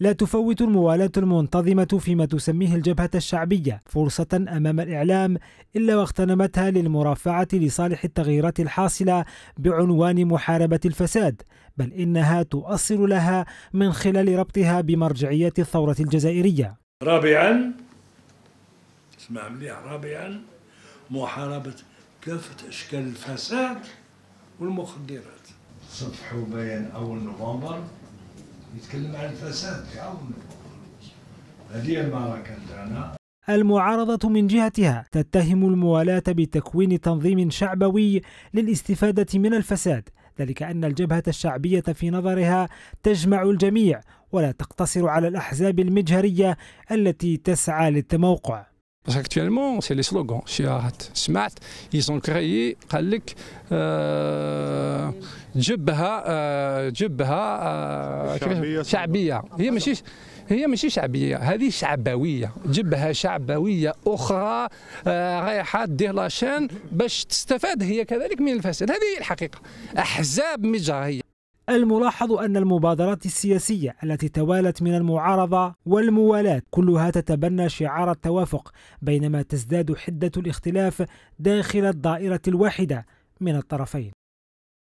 لا تفوت الموالاة المنتظمة فيما تسميه الجبهة الشعبية فرصة أمام الإعلام إلا واغتنمتها للمرافعة لصالح التغييرات الحاصلة بعنوان محاربة الفساد بل إنها تؤصل لها من خلال ربطها بمرجعية الثورة الجزائرية رابعا اسمع مليح رابعا محاربة كافة أشكال الفساد والمخدرات صفحوا بيان أول نوفمبر يتكلم عن الفساد يعاون هذه المعركة تاعنا المعارضة من جهتها تتهم الموالاة بتكوين تنظيم شعبوي للاستفادة من الفساد ذلك أن الجبهة الشعبية في نظرها تجمع الجميع ولا تقتصر على الأحزاب المجهرية التي تسعى للتموقع Parce qu'actuellement, c'est les slogans. Smart, ils ont créé euh, جبهة جبهة شعبية, هي ماشي هي ماشي شعبيه هذه شعبويه جبهه شعبويه اخرى رايحه دير لاشين باش تستفاد هي كذلك من الفساد هذه هي الحقيقه احزاب مجريه الملاحظ أن المبادرات السياسية التي توالت من المعارضة والموالاة كلها تتبنى شعار التوافق بينما تزداد حدة الاختلاف داخل الدائرة الواحدة من الطرفين